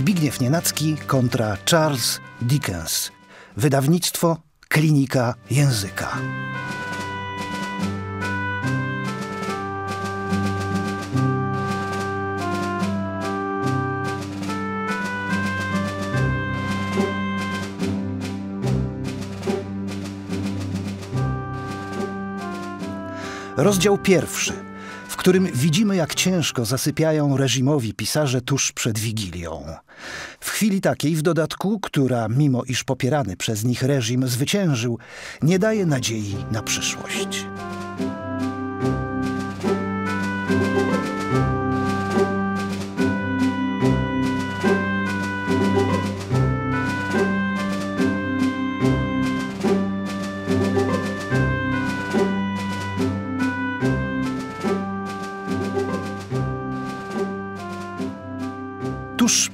Zbigniew Nienacki kontra Charles Dickens. Wydawnictwo Klinika Języka. Rozdział pierwszy którym widzimy, jak ciężko zasypiają reżimowi pisarze tuż przed Wigilią. W chwili takiej w dodatku, która mimo iż popierany przez nich reżim zwyciężył, nie daje nadziei na przyszłość.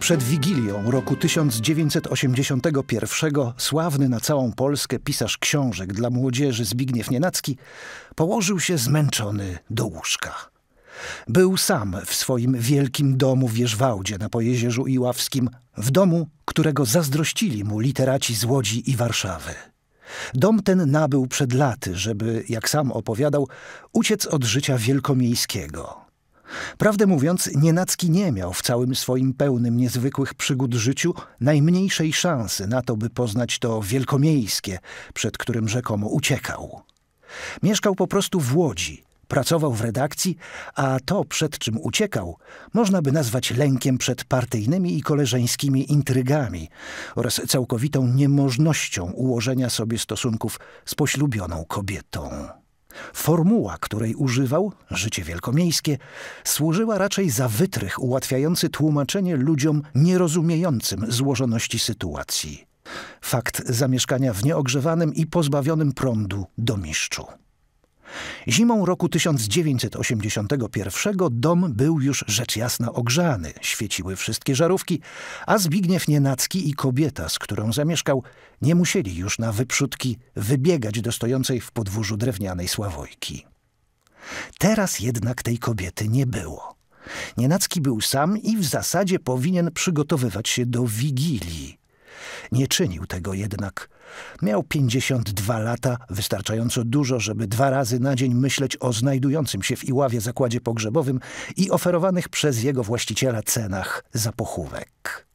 Przed Wigilią roku 1981 sławny na całą Polskę pisarz książek dla młodzieży Zbigniew Nienacki położył się zmęczony do łóżka. Był sam w swoim wielkim domu w Wierzwałdzie na Pojezierzu Iławskim, w domu, którego zazdrościli mu literaci z Łodzi i Warszawy. Dom ten nabył przed laty, żeby, jak sam opowiadał, uciec od życia wielkomiejskiego – Prawdę mówiąc, Nienacki nie miał w całym swoim pełnym niezwykłych przygód życiu najmniejszej szansy na to, by poznać to wielkomiejskie, przed którym rzekomo uciekał. Mieszkał po prostu w Łodzi, pracował w redakcji, a to, przed czym uciekał, można by nazwać lękiem przed partyjnymi i koleżeńskimi intrygami oraz całkowitą niemożnością ułożenia sobie stosunków z poślubioną kobietą. Formuła, której używał, życie wielkomiejskie, służyła raczej za wytrych ułatwiający tłumaczenie ludziom nierozumiejącym złożoności sytuacji. Fakt zamieszkania w nieogrzewanym i pozbawionym prądu domiszczu. Zimą roku 1981 dom był już rzecz jasna ogrzany, świeciły wszystkie żarówki, a Zbigniew Nienacki i kobieta, z którą zamieszkał, nie musieli już na wyprzódki wybiegać do stojącej w podwórzu drewnianej sławojki. Teraz jednak tej kobiety nie było. Nienacki był sam i w zasadzie powinien przygotowywać się do wigilii. Nie czynił tego jednak – Miał 52 lata, wystarczająco dużo, żeby dwa razy na dzień myśleć o znajdującym się w Iławie zakładzie pogrzebowym i oferowanych przez jego właściciela cenach za pochówek.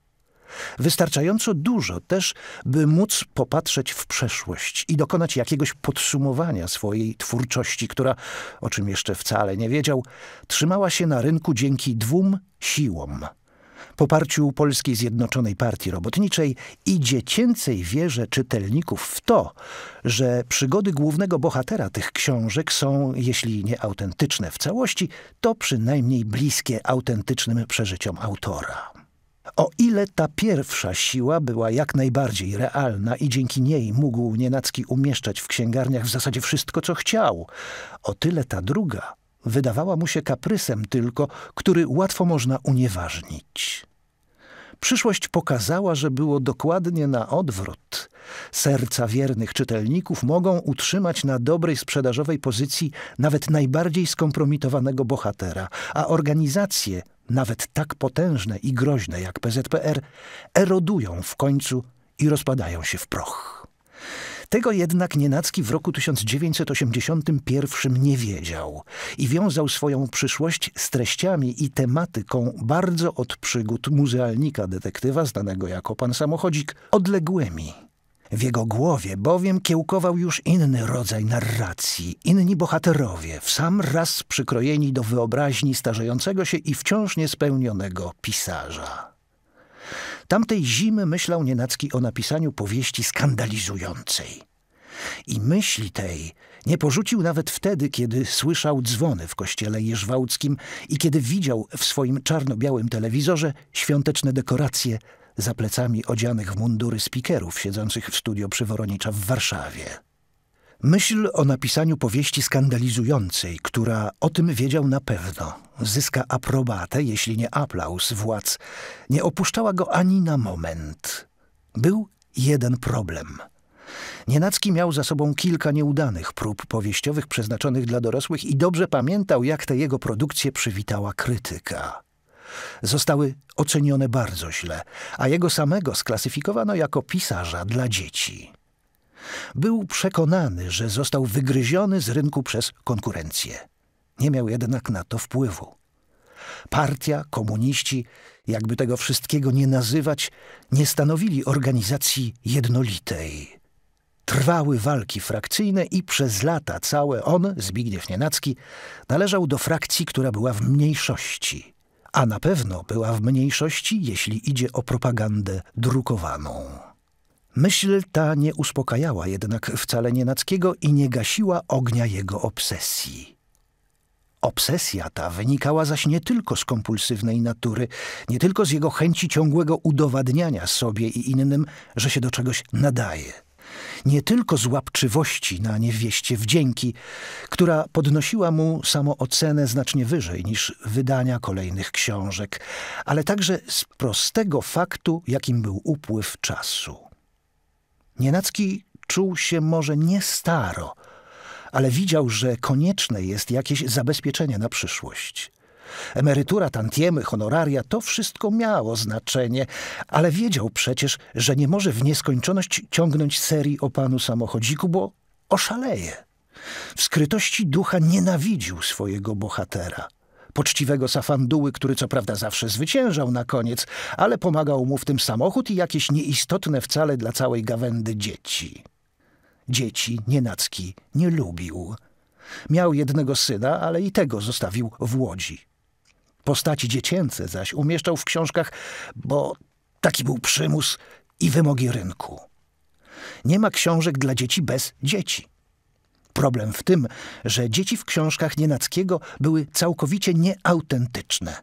Wystarczająco dużo też, by móc popatrzeć w przeszłość i dokonać jakiegoś podsumowania swojej twórczości, która, o czym jeszcze wcale nie wiedział, trzymała się na rynku dzięki dwóm siłom – poparciu Polskiej Zjednoczonej Partii Robotniczej i dziecięcej wierze czytelników w to, że przygody głównego bohatera tych książek są, jeśli nie autentyczne w całości, to przynajmniej bliskie autentycznym przeżyciom autora. O ile ta pierwsza siła była jak najbardziej realna i dzięki niej mógł Nienacki umieszczać w księgarniach w zasadzie wszystko, co chciał, o tyle ta druga wydawała mu się kaprysem tylko, który łatwo można unieważnić. Przyszłość pokazała, że było dokładnie na odwrót. Serca wiernych czytelników mogą utrzymać na dobrej sprzedażowej pozycji nawet najbardziej skompromitowanego bohatera, a organizacje, nawet tak potężne i groźne jak PZPR, erodują w końcu i rozpadają się w proch. Tego jednak Nienacki w roku 1981 nie wiedział i wiązał swoją przyszłość z treściami i tematyką bardzo od przygód muzealnika detektywa, znanego jako pan samochodzik, odległymi. W jego głowie bowiem kiełkował już inny rodzaj narracji, inni bohaterowie, w sam raz przykrojeni do wyobraźni starzejącego się i wciąż niespełnionego pisarza. Tamtej zimy myślał Nienacki o napisaniu powieści skandalizującej. I myśli tej nie porzucił nawet wtedy, kiedy słyszał dzwony w kościele jeżwałckim i kiedy widział w swoim czarno-białym telewizorze świąteczne dekoracje za plecami odzianych w mundury spikerów siedzących w studio przy Woronicza w Warszawie. Myśl o napisaniu powieści skandalizującej, która o tym wiedział na pewno, zyska aprobatę, jeśli nie aplauz władz, nie opuszczała go ani na moment. Był jeden problem. Nienacki miał za sobą kilka nieudanych prób powieściowych przeznaczonych dla dorosłych i dobrze pamiętał, jak te jego produkcje przywitała krytyka. Zostały ocenione bardzo źle, a jego samego sklasyfikowano jako pisarza dla dzieci. Był przekonany, że został wygryziony z rynku przez konkurencję. Nie miał jednak na to wpływu. Partia, komuniści, jakby tego wszystkiego nie nazywać, nie stanowili organizacji jednolitej. Trwały walki frakcyjne i przez lata całe on, Zbigniew Nienacki, należał do frakcji, która była w mniejszości. A na pewno była w mniejszości, jeśli idzie o propagandę drukowaną. Myśl ta nie uspokajała jednak wcale Nienackiego i nie gasiła ognia jego obsesji. Obsesja ta wynikała zaś nie tylko z kompulsywnej natury, nie tylko z jego chęci ciągłego udowadniania sobie i innym, że się do czegoś nadaje. Nie tylko z łapczywości na niewieście wdzięki, która podnosiła mu samoocenę znacznie wyżej niż wydania kolejnych książek, ale także z prostego faktu, jakim był upływ czasu. Nienacki czuł się może nie staro, ale widział, że konieczne jest jakieś zabezpieczenie na przyszłość. Emerytura, tantiemy, honoraria to wszystko miało znaczenie, ale wiedział przecież, że nie może w nieskończoność ciągnąć serii o panu samochodziku, bo oszaleje. W skrytości ducha nienawidził swojego bohatera poczciwego safanduły, który co prawda zawsze zwyciężał na koniec, ale pomagał mu w tym samochód i jakieś nieistotne wcale dla całej gawędy dzieci. Dzieci nienacki nie lubił. Miał jednego syna, ale i tego zostawił w Łodzi. Postaci dziecięce zaś umieszczał w książkach, bo taki był przymus i wymogi rynku. Nie ma książek dla dzieci bez dzieci. Problem w tym, że dzieci w książkach Nienackiego były całkowicie nieautentyczne.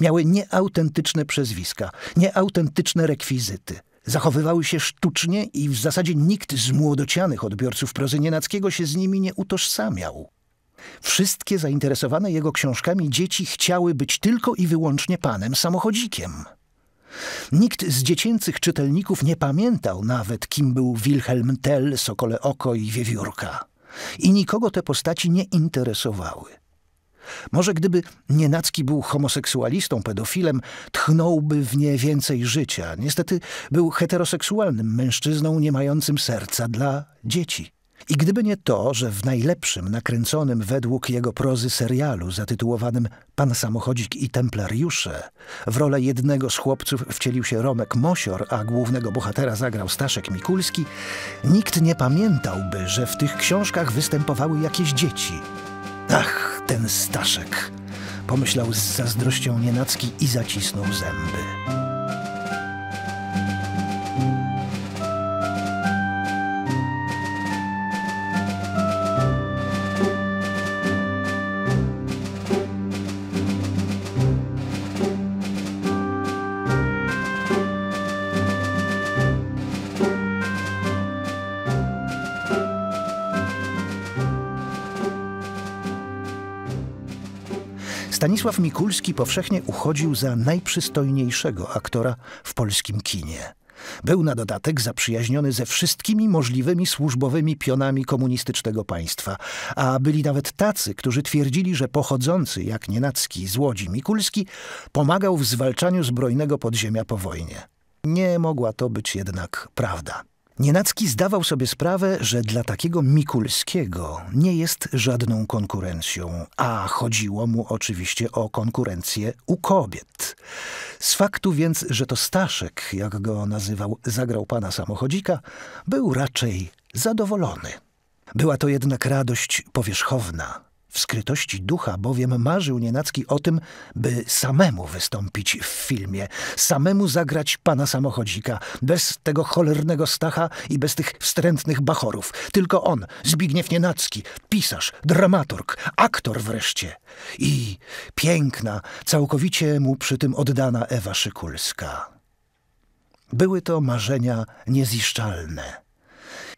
Miały nieautentyczne przezwiska, nieautentyczne rekwizyty. Zachowywały się sztucznie i w zasadzie nikt z młodocianych odbiorców prozy Nienackiego się z nimi nie utożsamiał. Wszystkie zainteresowane jego książkami dzieci chciały być tylko i wyłącznie panem samochodzikiem. Nikt z dziecięcych czytelników nie pamiętał nawet, kim był Wilhelm Tell, Sokole Oko i Wiewiórka. I nikogo te postaci nie interesowały. Może gdyby Nienacki był homoseksualistą, pedofilem, tchnąłby w nie więcej życia. Niestety był heteroseksualnym mężczyzną nie mającym serca dla dzieci. I gdyby nie to, że w najlepszym, nakręconym według jego prozy serialu zatytułowanym Pan Samochodzik i Templariusze, w rolę jednego z chłopców wcielił się Romek Mosior, a głównego bohatera zagrał Staszek Mikulski, nikt nie pamiętałby, że w tych książkach występowały jakieś dzieci. Ach, ten Staszek! Pomyślał z zazdrością Nienacki i zacisnął zęby. Stanisław Mikulski powszechnie uchodził za najprzystojniejszego aktora w polskim kinie. Był na dodatek zaprzyjaźniony ze wszystkimi możliwymi służbowymi pionami komunistycznego państwa, a byli nawet tacy, którzy twierdzili, że pochodzący, jak nienacki z Łodzi Mikulski, pomagał w zwalczaniu zbrojnego podziemia po wojnie. Nie mogła to być jednak prawda. Nienacki zdawał sobie sprawę, że dla takiego Mikulskiego nie jest żadną konkurencją, a chodziło mu oczywiście o konkurencję u kobiet. Z faktu więc, że to Staszek, jak go nazywał, zagrał pana samochodzika, był raczej zadowolony. Była to jednak radość powierzchowna, w skrytości ducha bowiem marzył Nienacki o tym, by samemu wystąpić w filmie, samemu zagrać pana samochodzika, bez tego cholernego Stacha i bez tych wstrętnych bachorów. Tylko on, Zbigniew Nienacki, pisarz, dramaturg, aktor wreszcie. I piękna, całkowicie mu przy tym oddana Ewa Szykulska. Były to marzenia nieziszczalne.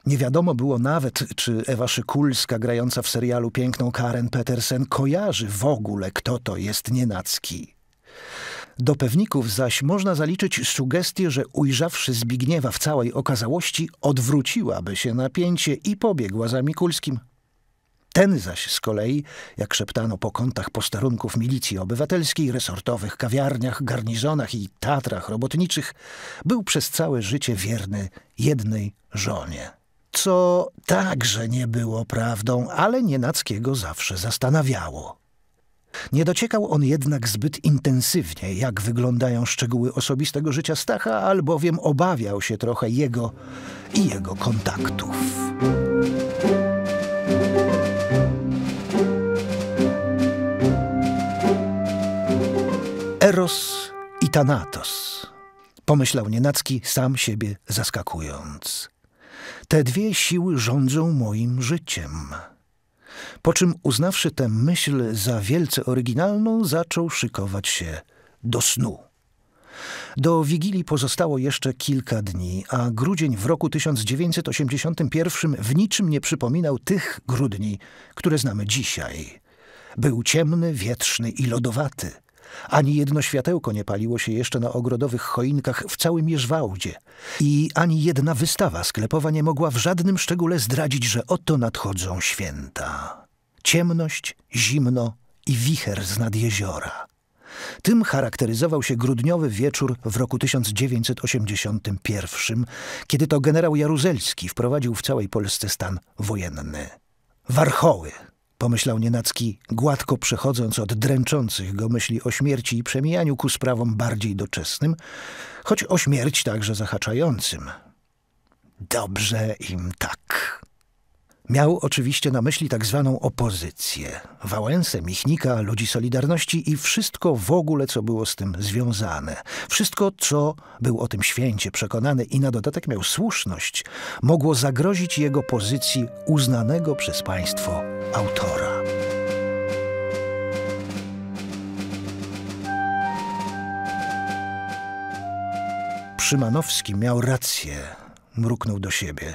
Nie wiadomo było nawet, czy Ewa Szykulska, grająca w serialu piękną Karen Petersen, kojarzy w ogóle, kto to jest Nienacki. Do pewników zaś można zaliczyć sugestię, że ujrzawszy Zbigniewa w całej okazałości, odwróciłaby się napięcie i pobiegła za Mikulskim. Ten zaś z kolei, jak szeptano po kątach posterunków milicji obywatelskiej, resortowych, kawiarniach, garnizonach i teatrach robotniczych, był przez całe życie wierny jednej żonie co także nie było prawdą, ale Nienackiego zawsze zastanawiało. Nie dociekał on jednak zbyt intensywnie, jak wyglądają szczegóły osobistego życia Stacha, albowiem obawiał się trochę jego i jego kontaktów. Eros i Thanatos, pomyślał Nienacki, sam siebie zaskakując. Te dwie siły rządzą moim życiem. Po czym, uznawszy tę myśl za wielce oryginalną, zaczął szykować się do snu. Do Wigilii pozostało jeszcze kilka dni, a grudzień w roku 1981 w niczym nie przypominał tych grudni, które znamy dzisiaj. Był ciemny, wietrzny i lodowaty – ani jedno światełko nie paliło się jeszcze na ogrodowych choinkach w całym Jerzwałdzie. I ani jedna wystawa sklepowa nie mogła w żadnym szczególe zdradzić, że oto nadchodzą święta. Ciemność, zimno i wicher z nad jeziora. Tym charakteryzował się grudniowy wieczór w roku 1981, kiedy to generał Jaruzelski wprowadził w całej Polsce stan wojenny. Warchoły pomyślał nienacki, gładko przechodząc od dręczących go myśli o śmierci i przemijaniu ku sprawom bardziej doczesnym, choć o śmierć także zahaczającym. Dobrze im tak. Miał oczywiście na myśli tak zwaną opozycję, Wałęsę, Michnika, ludzi Solidarności i wszystko w ogóle, co było z tym związane. Wszystko, co był o tym święcie przekonany i na dodatek miał słuszność, mogło zagrozić jego pozycji uznanego przez państwo autora. Szymanowski miał rację, mruknął do siebie.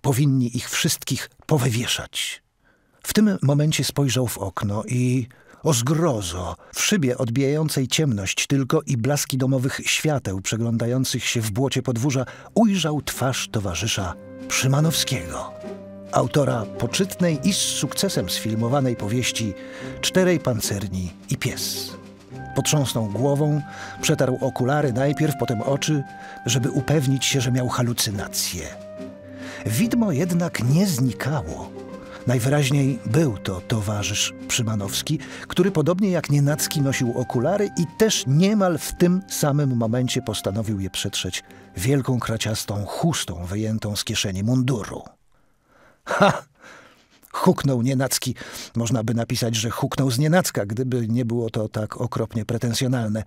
Powinni ich wszystkich powywieszać. W tym momencie spojrzał w okno i o zgrozo, w szybie odbijającej ciemność tylko i blaski domowych świateł przeglądających się w błocie podwórza, ujrzał twarz towarzysza Przymanowskiego, autora poczytnej i z sukcesem sfilmowanej powieści Czterej pancerni i pies. Potrząsnął głową, przetarł okulary najpierw, potem oczy, żeby upewnić się, że miał halucynacje. Widmo jednak nie znikało. Najwyraźniej był to towarzysz Szymanowski, który podobnie jak Nienacki nosił okulary i też niemal w tym samym momencie postanowił je przetrzeć wielką kraciastą chustą wyjętą z kieszeni munduru. Ha! Huknął Nienacki. Można by napisać, że huknął z Nienacka, gdyby nie było to tak okropnie pretensjonalne.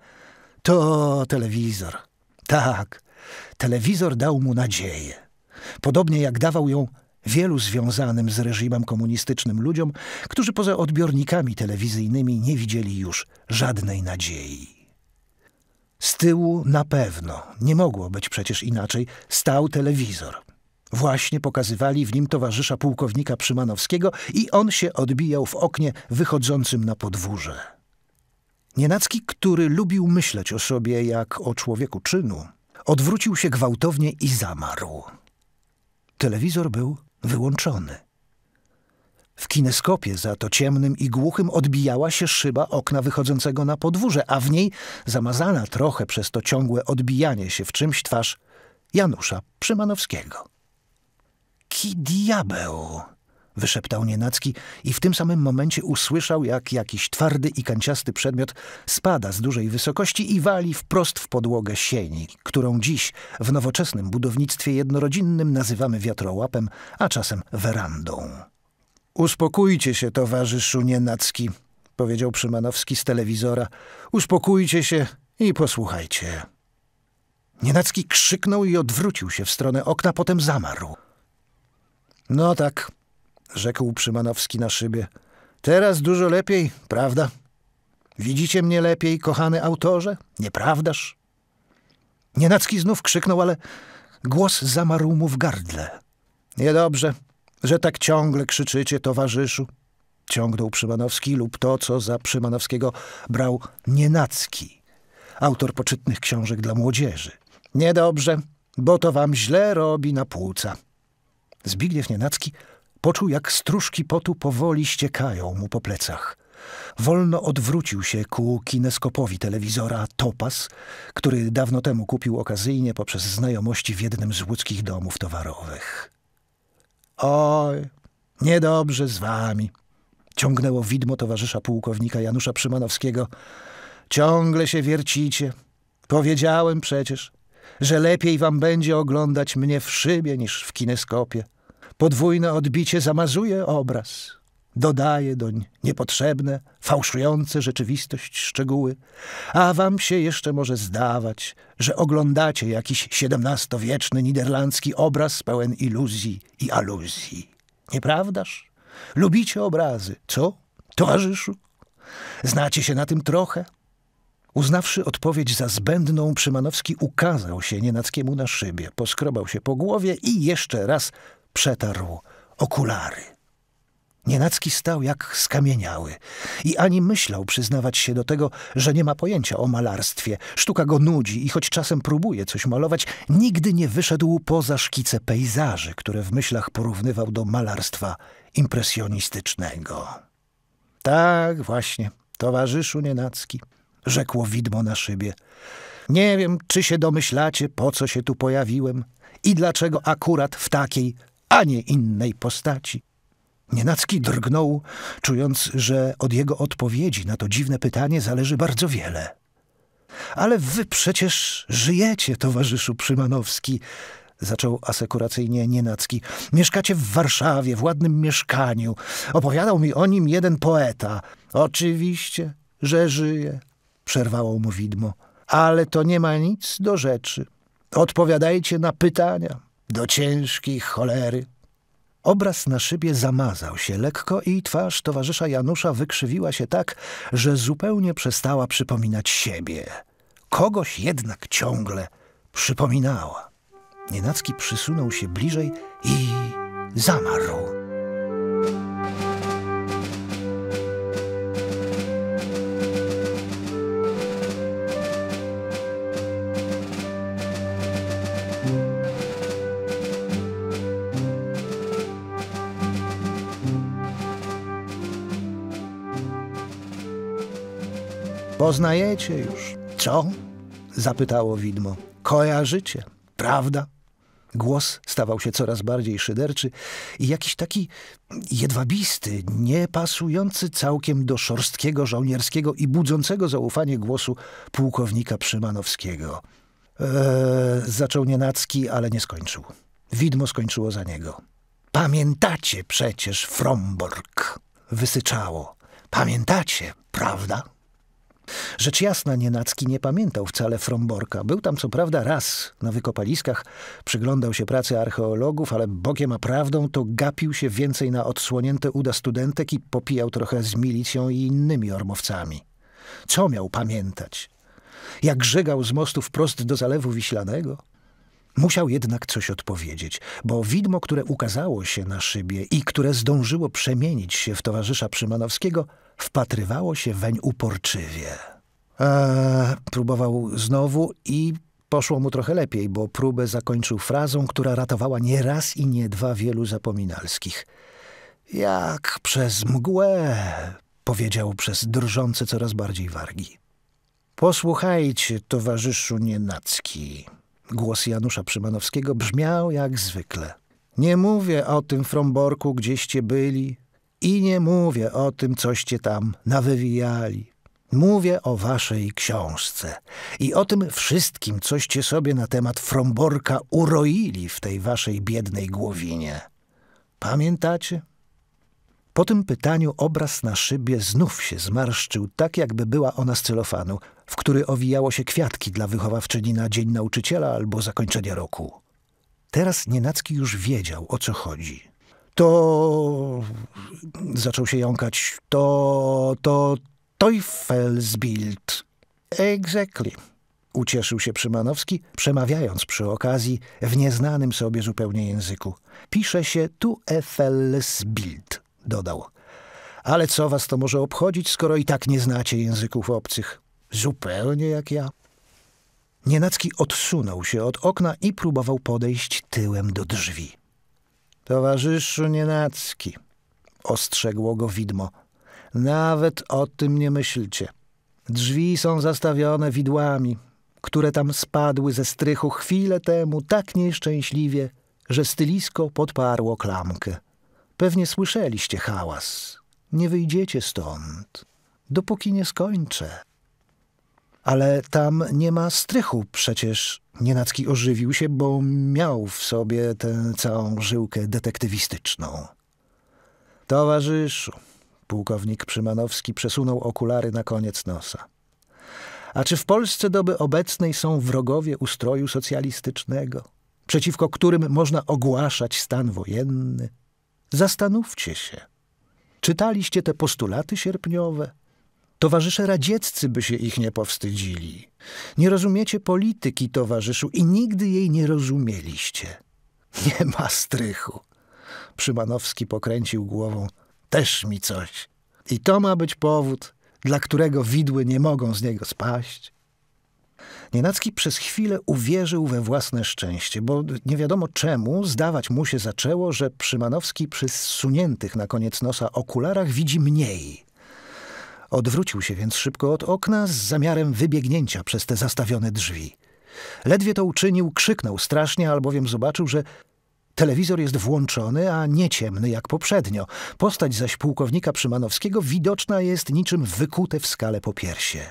To telewizor. Tak, telewizor dał mu nadzieję podobnie jak dawał ją wielu związanym z reżimem komunistycznym ludziom, którzy poza odbiornikami telewizyjnymi nie widzieli już żadnej nadziei. Z tyłu na pewno, nie mogło być przecież inaczej, stał telewizor. Właśnie pokazywali w nim towarzysza pułkownika Przymanowskiego i on się odbijał w oknie wychodzącym na podwórze. Nienacki, który lubił myśleć o sobie jak o człowieku czynu, odwrócił się gwałtownie i zamarł. Telewizor był wyłączony. W kineskopie za to ciemnym i głuchym odbijała się szyba okna wychodzącego na podwórze, a w niej, zamazana trochę przez to ciągłe odbijanie się w czymś twarz Janusza Przymanowskiego. Ki diabeł! wyszeptał nienacki i w tym samym momencie usłyszał, jak jakiś twardy i kanciasty przedmiot spada z dużej wysokości i wali wprost w podłogę sieni, którą dziś w nowoczesnym budownictwie jednorodzinnym nazywamy wiatrołapem, a czasem werandą. Uspokójcie się, towarzyszu nienacki, powiedział Szymanowski z telewizora. Uspokójcie się i posłuchajcie. Nienacki krzyknął i odwrócił się w stronę okna, potem zamarł. No tak, rzekł Przymanowski na szybie. Teraz dużo lepiej, prawda? Widzicie mnie lepiej, kochany autorze? Nieprawdaż? Nienacki znów krzyknął, ale głos zamarł mu w gardle. Niedobrze, że tak ciągle krzyczycie, towarzyszu. Ciągnął Przymanowski lub to, co za Przymanowskiego brał Nienacki, autor poczytnych książek dla młodzieży. Niedobrze, bo to wam źle robi na płuca. Zbigniew Nienacki Poczuł, jak stróżki potu powoli ściekają mu po plecach. Wolno odwrócił się ku kineskopowi telewizora Topas, który dawno temu kupił okazyjnie poprzez znajomości w jednym z łódzkich domów towarowych. Oj, niedobrze z wami, ciągnęło widmo towarzysza pułkownika Janusza Szymanowskiego. Ciągle się wiercicie. Powiedziałem przecież, że lepiej wam będzie oglądać mnie w szybie niż w kineskopie. Podwójne odbicie zamazuje obraz, dodaje doń niepotrzebne, fałszujące rzeczywistość szczegóły, a wam się jeszcze może zdawać, że oglądacie jakiś XVII-wieczny niderlandzki obraz pełen iluzji i aluzji. Nieprawdaż? Lubicie obrazy, co, towarzyszu? Znacie się na tym trochę? Uznawszy odpowiedź za zbędną, Szymanowski ukazał się nienackiemu na szybie, poskrobał się po głowie i jeszcze raz przetarł okulary. Nienacki stał jak skamieniały i ani myślał przyznawać się do tego, że nie ma pojęcia o malarstwie. Sztuka go nudzi i choć czasem próbuje coś malować, nigdy nie wyszedł poza szkice pejzaży, które w myślach porównywał do malarstwa impresjonistycznego. Tak właśnie, towarzyszu Nienacki, rzekło widmo na szybie. Nie wiem, czy się domyślacie, po co się tu pojawiłem i dlaczego akurat w takiej a nie innej postaci. Nienacki drgnął, czując, że od jego odpowiedzi na to dziwne pytanie zależy bardzo wiele. Ale wy przecież żyjecie, towarzyszu Przymanowski, zaczął asekuracyjnie Nienacki. Mieszkacie w Warszawie, w ładnym mieszkaniu. Opowiadał mi o nim jeden poeta. Oczywiście, że żyje, przerwało mu widmo. Ale to nie ma nic do rzeczy. Odpowiadajcie na pytania do ciężkiej cholery. Obraz na szybie zamazał się lekko i twarz towarzysza Janusza wykrzywiła się tak, że zupełnie przestała przypominać siebie. Kogoś jednak ciągle przypominała. Nienacki przysunął się bliżej i zamarł. Poznajecie już. Co? zapytało widmo. Kojarzycie, prawda? Głos stawał się coraz bardziej szyderczy i jakiś taki jedwabisty, niepasujący całkiem do szorstkiego, żołnierskiego i budzącego zaufanie głosu pułkownika Przymanowskiego. Eee, zaczął nienacki, ale nie skończył. Widmo skończyło za niego. Pamiętacie przecież Fromborg. Wysyczało. Pamiętacie, prawda? Rzecz jasna, Nienacki nie pamiętał wcale Fromborka. Był tam co prawda raz na wykopaliskach, przyglądał się pracy archeologów, ale bogiem a prawdą to gapił się więcej na odsłonięte uda studentek i popijał trochę z milicją i innymi ormowcami. Co miał pamiętać? Jak żegał z mostu wprost do zalewu Wiślanego? Musiał jednak coś odpowiedzieć, bo widmo, które ukazało się na szybie i które zdążyło przemienić się w towarzysza Szymanowskiego – wpatrywało się weń uporczywie. Eee, próbował znowu i poszło mu trochę lepiej, bo próbę zakończył frazą, która ratowała nie raz i nie dwa wielu zapominalskich. Jak przez mgłę, powiedział przez drżące coraz bardziej wargi. Posłuchajcie, towarzyszu nienacki. Głos Janusza Przymanowskiego brzmiał jak zwykle. Nie mówię o tym Fromborku, gdzieście byli, i nie mówię o tym, coście tam nawywijali. Mówię o waszej książce i o tym wszystkim, coście sobie na temat Fromborka uroili w tej waszej biednej głowinie. Pamiętacie? Po tym pytaniu obraz na szybie znów się zmarszczył, tak jakby była ona z celofanu, w który owijało się kwiatki dla wychowawczyni na Dzień Nauczyciela albo zakończenia roku. Teraz Nienacki już wiedział, o co chodzi to zaczął się jąkać, to, to Teufelsbild. Exactly. Ucieszył się Szymanowski, przemawiając przy okazji w nieznanym sobie zupełnie języku. Pisze się tu Effelsbild, dodał. Ale co was to może obchodzić, skoro i tak nie znacie języków obcych? Zupełnie jak ja. Nienacki odsunął się od okna i próbował podejść tyłem do drzwi. Towarzyszu Nienacki, ostrzegło go widmo, nawet o tym nie myślcie. Drzwi są zastawione widłami, które tam spadły ze strychu chwilę temu tak nieszczęśliwie, że stylisko podparło klamkę. Pewnie słyszeliście hałas. Nie wyjdziecie stąd, dopóki nie skończę ale tam nie ma strychu. Przecież Nienacki ożywił się, bo miał w sobie tę całą żyłkę detektywistyczną. Towarzyszu, pułkownik Przymanowski przesunął okulary na koniec nosa. A czy w Polsce doby obecnej są wrogowie ustroju socjalistycznego, przeciwko którym można ogłaszać stan wojenny? Zastanówcie się. Czytaliście te postulaty sierpniowe? Towarzysze radzieccy by się ich nie powstydzili. Nie rozumiecie polityki, towarzyszu, i nigdy jej nie rozumieliście. Nie ma strychu. Szymanowski pokręcił głową. Też mi coś. I to ma być powód, dla którego widły nie mogą z niego spaść. Nienacki przez chwilę uwierzył we własne szczęście, bo nie wiadomo czemu zdawać mu się zaczęło, że Przymanowski przy zsuniętych na koniec nosa okularach widzi mniej. Odwrócił się więc szybko od okna z zamiarem wybiegnięcia przez te zastawione drzwi. Ledwie to uczynił, krzyknął strasznie, albowiem zobaczył, że telewizor jest włączony, a nie ciemny jak poprzednio. Postać zaś pułkownika Szymanowskiego widoczna jest niczym wykute w skale po piersie.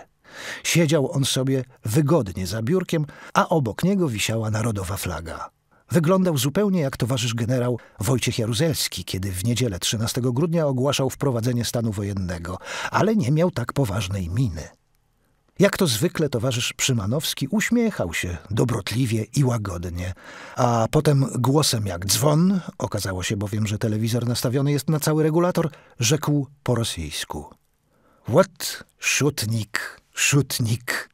Siedział on sobie wygodnie za biurkiem, a obok niego wisiała narodowa flaga. Wyglądał zupełnie jak towarzysz generał Wojciech Jaruzelski, kiedy w niedzielę 13 grudnia ogłaszał wprowadzenie stanu wojennego, ale nie miał tak poważnej miny. Jak to zwykle towarzysz Przymanowski uśmiechał się dobrotliwie i łagodnie, a potem głosem jak dzwon, okazało się bowiem, że telewizor nastawiony jest na cały regulator, rzekł po rosyjsku. What? Szutnik, szutnik.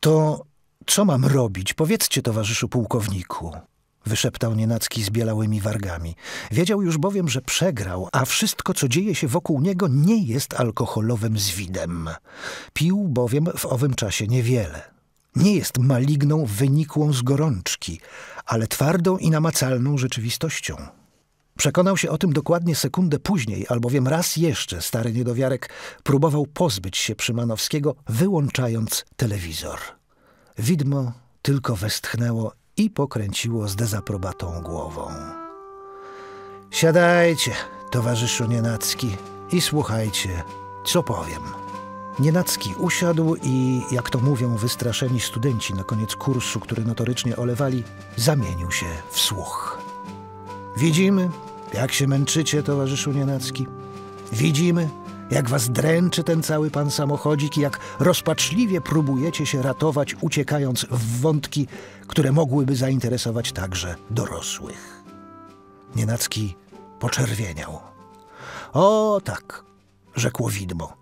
To co mam robić? Powiedzcie, towarzyszu pułkowniku wyszeptał nienacki z bielałymi wargami. Wiedział już bowiem, że przegrał, a wszystko, co dzieje się wokół niego, nie jest alkoholowym zwidem. Pił bowiem w owym czasie niewiele. Nie jest maligną, wynikłą z gorączki, ale twardą i namacalną rzeczywistością. Przekonał się o tym dokładnie sekundę później, albowiem raz jeszcze stary niedowiarek próbował pozbyć się Szymanowskiego, wyłączając telewizor. Widmo tylko westchnęło i pokręciło z dezaprobatą głową. Siadajcie, towarzyszu Nienacki, i słuchajcie, co powiem. Nienacki usiadł i, jak to mówią wystraszeni studenci na koniec kursu, który notorycznie olewali, zamienił się w słuch. Widzimy, jak się męczycie, towarzyszu Nienacki. Widzimy, jak was dręczy ten cały pan samochodzik i jak rozpaczliwie próbujecie się ratować, uciekając w wątki, które mogłyby zainteresować także dorosłych. Nienacki poczerwieniał. O tak, rzekło widmo.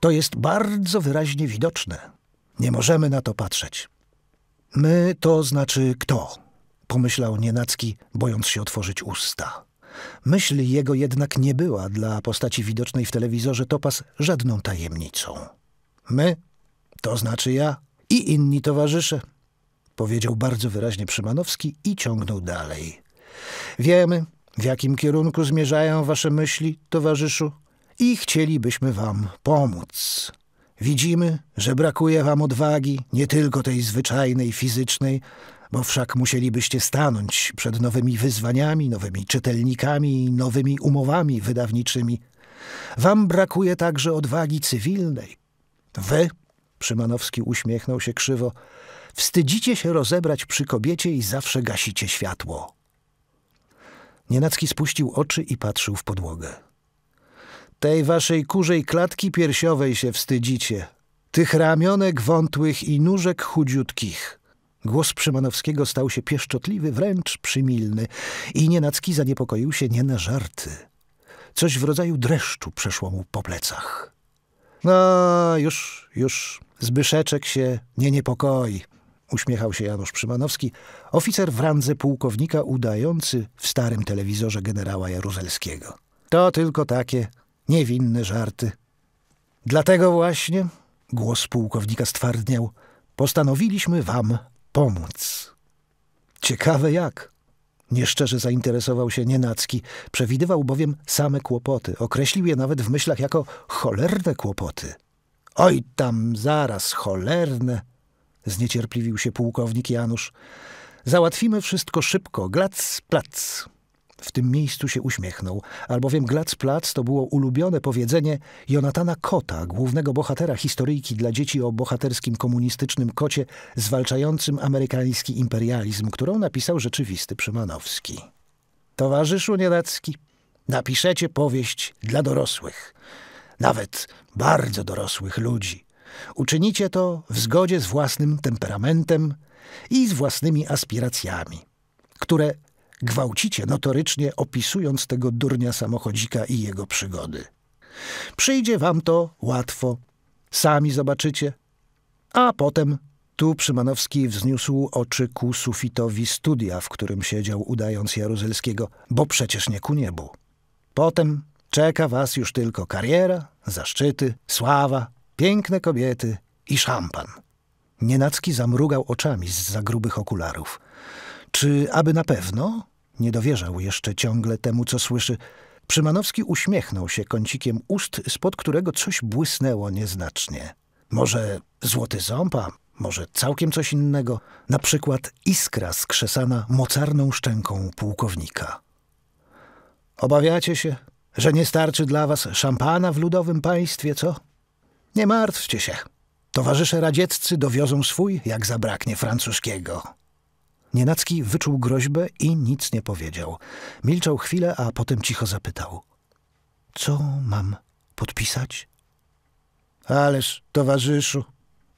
To jest bardzo wyraźnie widoczne. Nie możemy na to patrzeć. My to znaczy kto? pomyślał Nienacki, bojąc się otworzyć usta. Myśl jego jednak nie była dla postaci widocznej w telewizorze Topas żadną tajemnicą. My, to znaczy ja i inni towarzysze, powiedział bardzo wyraźnie Szymanowski i ciągnął dalej. Wiemy, w jakim kierunku zmierzają wasze myśli, towarzyszu, i chcielibyśmy wam pomóc. Widzimy, że brakuje wam odwagi, nie tylko tej zwyczajnej, fizycznej, bo wszak musielibyście stanąć przed nowymi wyzwaniami, nowymi czytelnikami i nowymi umowami wydawniczymi. Wam brakuje także odwagi cywilnej. Wy, Szymanowski uśmiechnął się krzywo, wstydzicie się rozebrać przy kobiecie i zawsze gasicie światło. Nienacki spuścił oczy i patrzył w podłogę. Tej waszej kurzej klatki piersiowej się wstydzicie, tych ramionek wątłych i nóżek chudziutkich – Głos Szymanowskiego stał się pieszczotliwy, wręcz przymilny i nienacki zaniepokoił się nie na żarty. Coś w rodzaju dreszczu przeszło mu po plecach. No, już, już, Zbyszeczek się nie niepokoi, uśmiechał się Janusz Przymanowski, oficer w randze pułkownika udający w starym telewizorze generała Jaruzelskiego. To tylko takie niewinne żarty. Dlatego właśnie, głos pułkownika stwardniał, postanowiliśmy wam pomóc. Ciekawe jak. Nieszczerze zainteresował się Nienacki. Przewidywał bowiem same kłopoty. Określił je nawet w myślach jako cholerne kłopoty. Oj tam, zaraz, cholerne! Zniecierpliwił się pułkownik Janusz. Załatwimy wszystko szybko, glac, plac w tym miejscu się uśmiechnął, albowiem glac plac to było ulubione powiedzenie Jonatana Kota, głównego bohatera historyjki dla dzieci o bohaterskim komunistycznym kocie zwalczającym amerykański imperializm, którą napisał rzeczywisty Szymanowski. Towarzyszu Nienacki, napiszecie powieść dla dorosłych, nawet bardzo dorosłych ludzi. Uczynicie to w zgodzie z własnym temperamentem i z własnymi aspiracjami, które gwałcicie notorycznie opisując tego durnia samochodzika i jego przygody. Przyjdzie wam to łatwo, sami zobaczycie. A potem tu Przymanowski wzniósł oczy ku sufitowi studia, w którym siedział, udając Jaruzelskiego, bo przecież nie ku niebu. Potem czeka was już tylko kariera, zaszczyty, sława, piękne kobiety i szampan. Nienacki zamrugał oczami z za grubych okularów. Czy aby na pewno? Nie dowierzał jeszcze ciągle temu, co słyszy. Szymanowski uśmiechnął się kącikiem ust, spod którego coś błysnęło nieznacznie. Może złoty ząba, może całkiem coś innego, na przykład iskra skrzesana mocarną szczęką pułkownika. Obawiacie się, że nie starczy dla was szampana w ludowym państwie, co? Nie martwcie się. Towarzysze radzieccy dowiozą swój, jak zabraknie francuskiego. Nienacki wyczuł groźbę i nic nie powiedział. Milczał chwilę, a potem cicho zapytał. Co mam podpisać? Ależ, towarzyszu,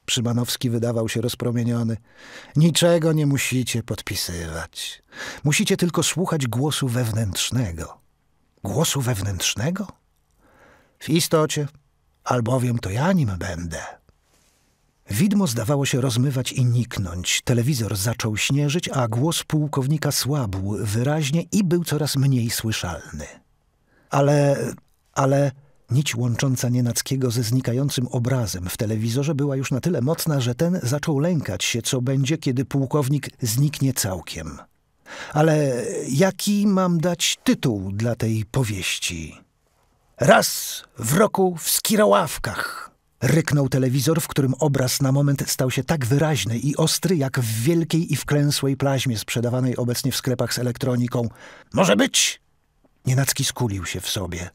Szymanowski wydawał się rozpromieniony. Niczego nie musicie podpisywać. Musicie tylko słuchać głosu wewnętrznego. Głosu wewnętrznego? W istocie, albowiem to ja nim będę. Widmo zdawało się rozmywać i niknąć. Telewizor zaczął śnieżyć, a głos pułkownika słabł wyraźnie i był coraz mniej słyszalny. Ale, ale nić łącząca Nienackiego ze znikającym obrazem w telewizorze była już na tyle mocna, że ten zaczął lękać się, co będzie, kiedy pułkownik zniknie całkiem. Ale jaki mam dać tytuł dla tej powieści? Raz w roku w Skiroławkach. Ryknął telewizor, w którym obraz na moment stał się tak wyraźny i ostry, jak w wielkiej i wklęsłej plaźmie sprzedawanej obecnie w sklepach z elektroniką. Może być! Nienacki skulił się w sobie.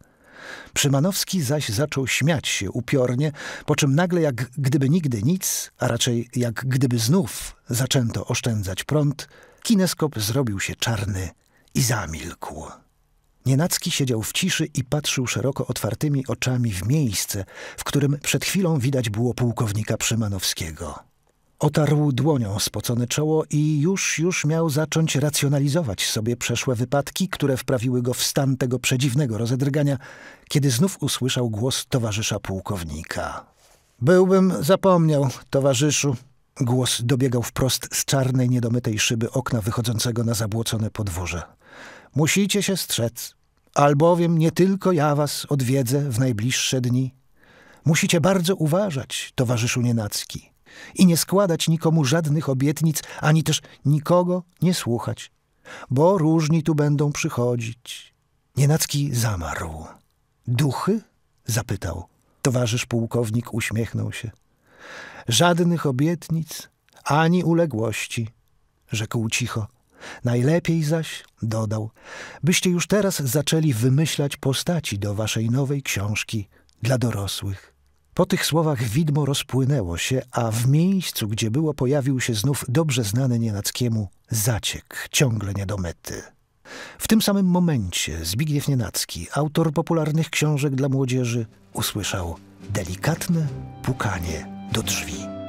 Szymanowski zaś zaczął śmiać się upiornie, po czym nagle jak gdyby nigdy nic, a raczej jak gdyby znów zaczęto oszczędzać prąd, kineskop zrobił się czarny i zamilkł. Nienacki siedział w ciszy i patrzył szeroko otwartymi oczami w miejsce, w którym przed chwilą widać było pułkownika Szymanowskiego. Otarł dłonią spocone czoło i już, już miał zacząć racjonalizować sobie przeszłe wypadki, które wprawiły go w stan tego przedziwnego rozedrgania, kiedy znów usłyszał głos towarzysza pułkownika. Byłbym zapomniał, towarzyszu. Głos dobiegał wprost z czarnej, niedomytej szyby okna wychodzącego na zabłocone podwórze. Musicie się strzec, albowiem nie tylko ja was odwiedzę w najbliższe dni. Musicie bardzo uważać, towarzyszu nienacki, i nie składać nikomu żadnych obietnic, ani też nikogo nie słuchać, bo różni tu będą przychodzić. Nienacki zamarł. Duchy? zapytał. Towarzysz pułkownik uśmiechnął się. Żadnych obietnic, ani uległości, rzekł cicho. Najlepiej zaś, dodał, byście już teraz zaczęli wymyślać postaci do waszej nowej książki dla dorosłych. Po tych słowach widmo rozpłynęło się, a w miejscu, gdzie było, pojawił się znów dobrze znany nienackiemu zaciek, ciągle nie do mety. W tym samym momencie Zbigniew Nienacki, autor popularnych książek dla młodzieży, usłyszał delikatne pukanie do drzwi.